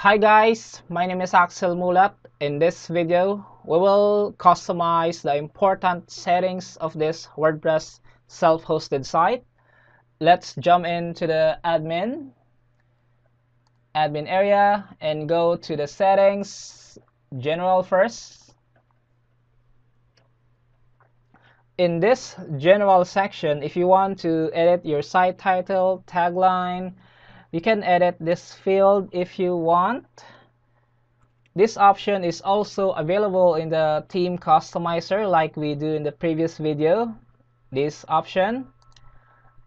Hi guys, my name is Axel Mulat. In this video, we will customize the important settings of this WordPress self-hosted site. Let's jump into the admin, admin area, and go to the settings, general first. In this general section, if you want to edit your site title, tagline, we can edit this field if you want. This option is also available in the theme customizer like we do in the previous video. This option.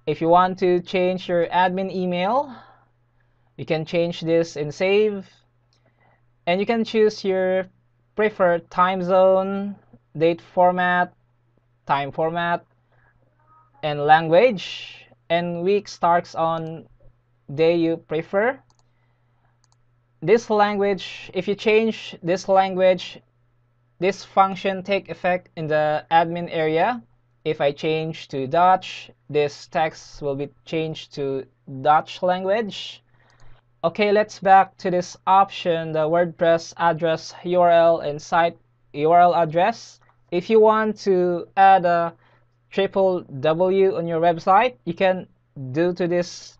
If you want to change your admin email, you can change this in save. And you can choose your preferred time zone, date format, time format, and language. And week starts on day you prefer. This language, if you change this language, this function take effect in the admin area. If I change to Dutch, this text will be changed to Dutch language. Okay, let's back to this option, the WordPress address URL and site URL address. If you want to add a triple W on your website, you can do to this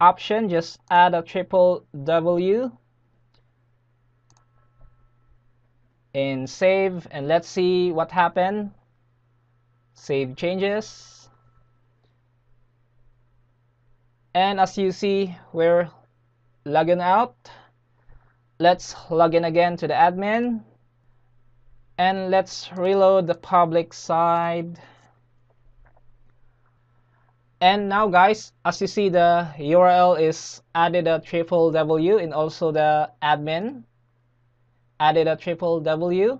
option, just add a triple W and save and let's see what happened. Save changes. And as you see, we're logging out. Let's log in again to the admin. And let's reload the public side. And now guys, as you see the URL is added a triple W and also the admin added a triple W.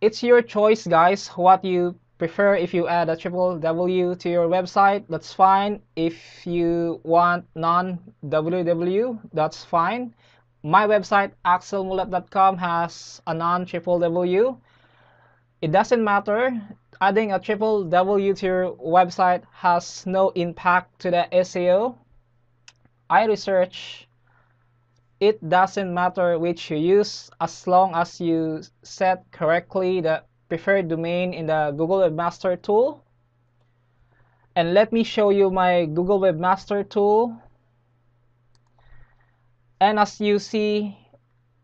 It's your choice guys what you prefer if you add a triple W to your website that's fine if you want non WW that's fine my website axelmulat.com has a non triple W it doesn't matter adding a triple W to your website has no impact to the SEO? I research it doesn't matter which you use as long as you set correctly the preferred domain in the Google Webmaster tool. And let me show you my Google Webmaster tool. And as you see,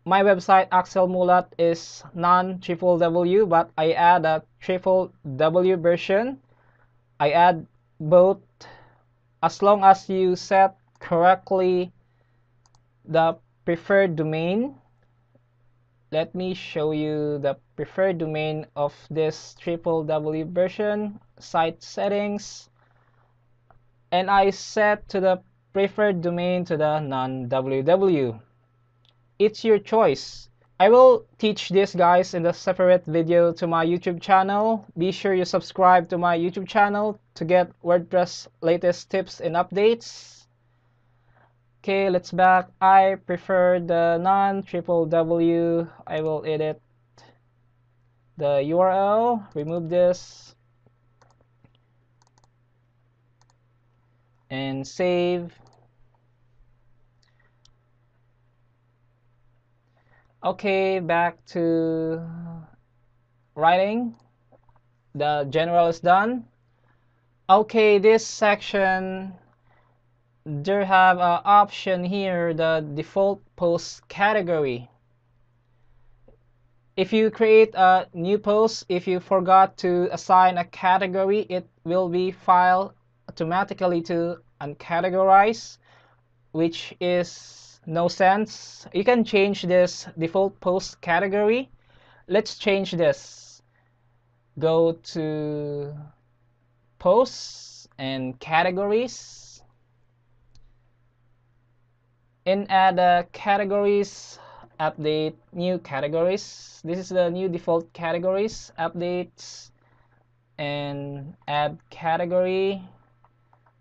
my website Axel Mulat is non triple W, but I add a triple W version. I add both as long as you set correctly the preferred domain. Let me show you the preferred domain of this triple W version site settings and I set to the preferred domain to the non WW it's your choice. I will teach this guys in a separate video to my YouTube channel. Be sure you subscribe to my YouTube channel to get WordPress latest tips and updates. Okay, let's back. I prefer the non triple W. I will edit the URL, remove this, and save. Okay, back to writing. The general is done. Okay, this section, there have an option here, the default post category. If you create a new post, if you forgot to assign a category, it will be filed automatically to uncategorize, which is no sense. You can change this default post category. Let's change this. Go to posts and categories. And add uh, categories, update new categories. This is the new default categories, updates, and add category.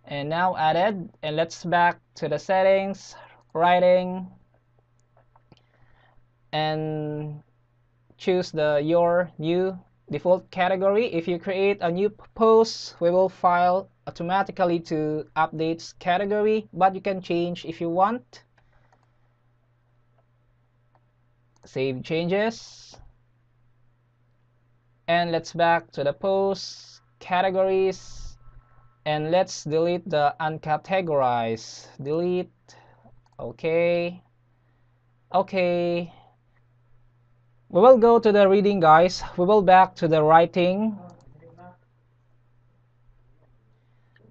And now added, and let's back to the settings, writing and choose the your new default category if you create a new post we will file automatically to updates category but you can change if you want save changes and let's back to the post categories and let's delete the uncategorized delete Okay. Okay. We will go to the reading, guys. We will back to the writing.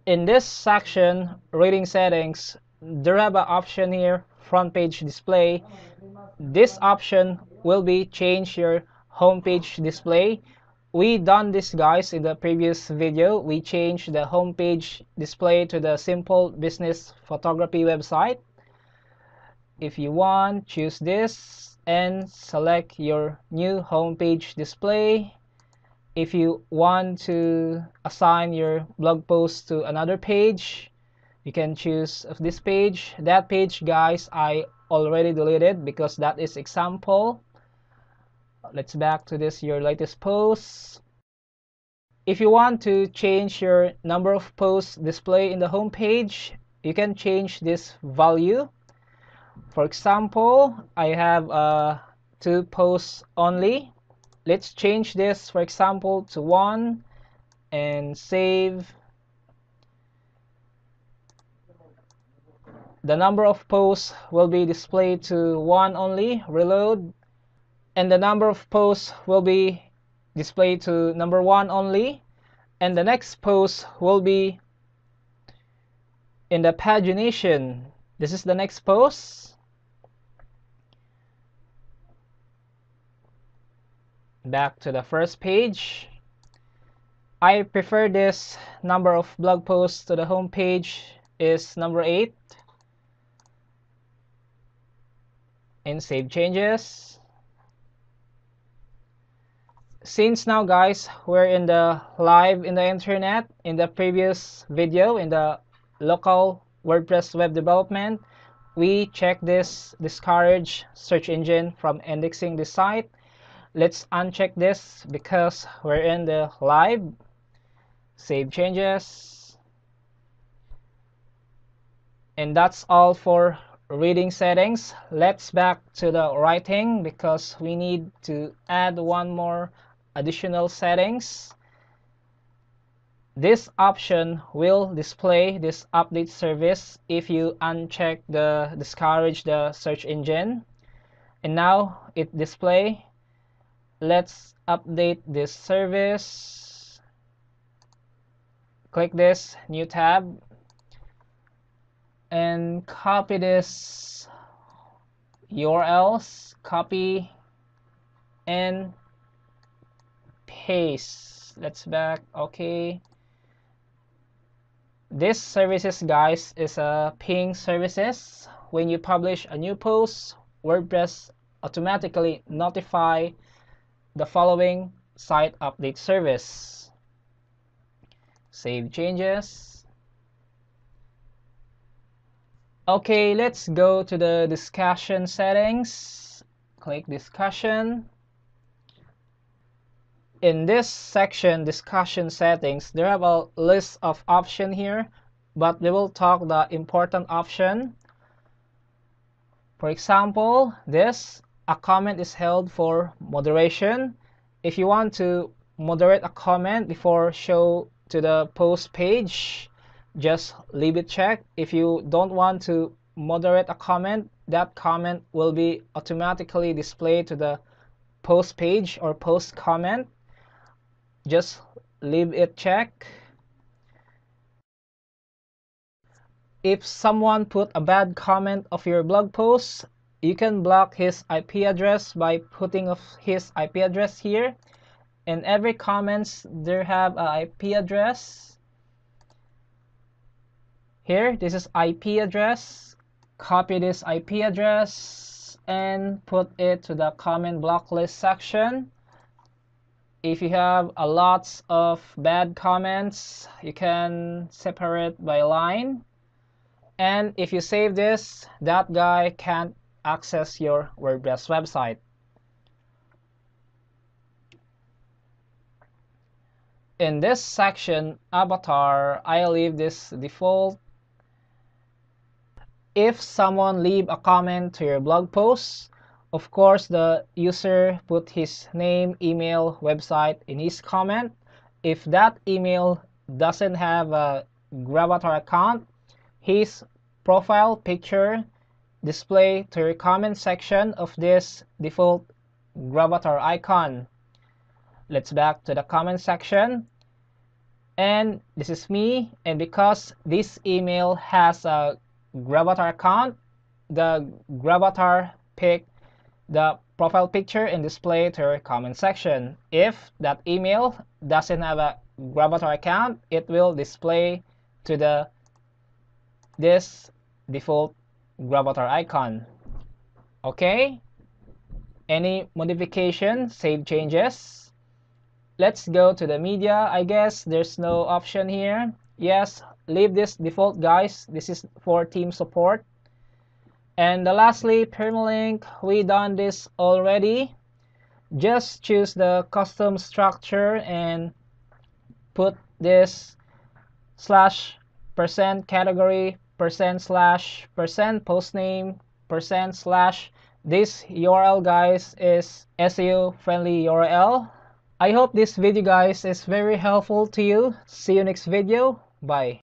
In this section, reading settings, there have an option here, front page display. This option will be change your homepage display. We done this guys in the previous video. We changed the homepage display to the simple business photography website. If you want, choose this and select your new homepage display. If you want to assign your blog post to another page, you can choose of this page. That page, guys, I already deleted because that is example. Let's back to this, your latest post. If you want to change your number of posts display in the home page, you can change this value for example, I have uh, two posts only. Let's change this, for example, to one and save the number of posts will be displayed to one only reload and the number of posts will be displayed to number one only and the next post will be in the pagination this is the next post back to the first page. I prefer this number of blog posts to the home page is number 8 and save changes. Since now guys, we're in the live in the internet in the previous video in the local WordPress web development, we check this discourage search engine from indexing the site let's uncheck this because we're in the live save changes and that's all for reading settings let's back to the writing because we need to add one more additional settings this option will display this update service if you uncheck the discourage the search engine and now it display let's update this service click this new tab and copy this URLs copy and paste let's back okay this services guys is a ping services when you publish a new post wordpress automatically notify the following site update service. Save changes. Okay, let's go to the discussion settings. Click discussion. In this section, discussion settings, there are a list of options here, but we will talk the important option. For example, this a comment is held for moderation. If you want to moderate a comment before show to the post page, just leave it checked. If you don't want to moderate a comment, that comment will be automatically displayed to the post page or post comment. Just leave it checked. If someone put a bad comment of your blog post, you can block his IP address by putting his IP address here in every comments there have a IP address here this is IP address copy this IP address and put it to the comment block list section if you have a lots of bad comments you can separate by line and if you save this that guy can't access your WordPress website. In this section, avatar, I leave this default. If someone leave a comment to your blog post, of course, the user put his name, email, website in his comment. If that email doesn't have a Gravatar account, his profile picture display to your comment section of this default gravatar icon. Let's back to the comment section. And this is me. And because this email has a gravatar account, the gravatar pick the profile picture and display to your comment section. If that email doesn't have a gravatar account, it will display to the this default Grab our icon. Okay, any modification, save changes. Let's go to the media. I guess there's no option here. Yes, leave this default guys. This is for team support. And lastly, permalink, we done this already. Just choose the custom structure and put this slash percent category percent slash percent post name percent slash this url guys is seo friendly url i hope this video guys is very helpful to you see you next video bye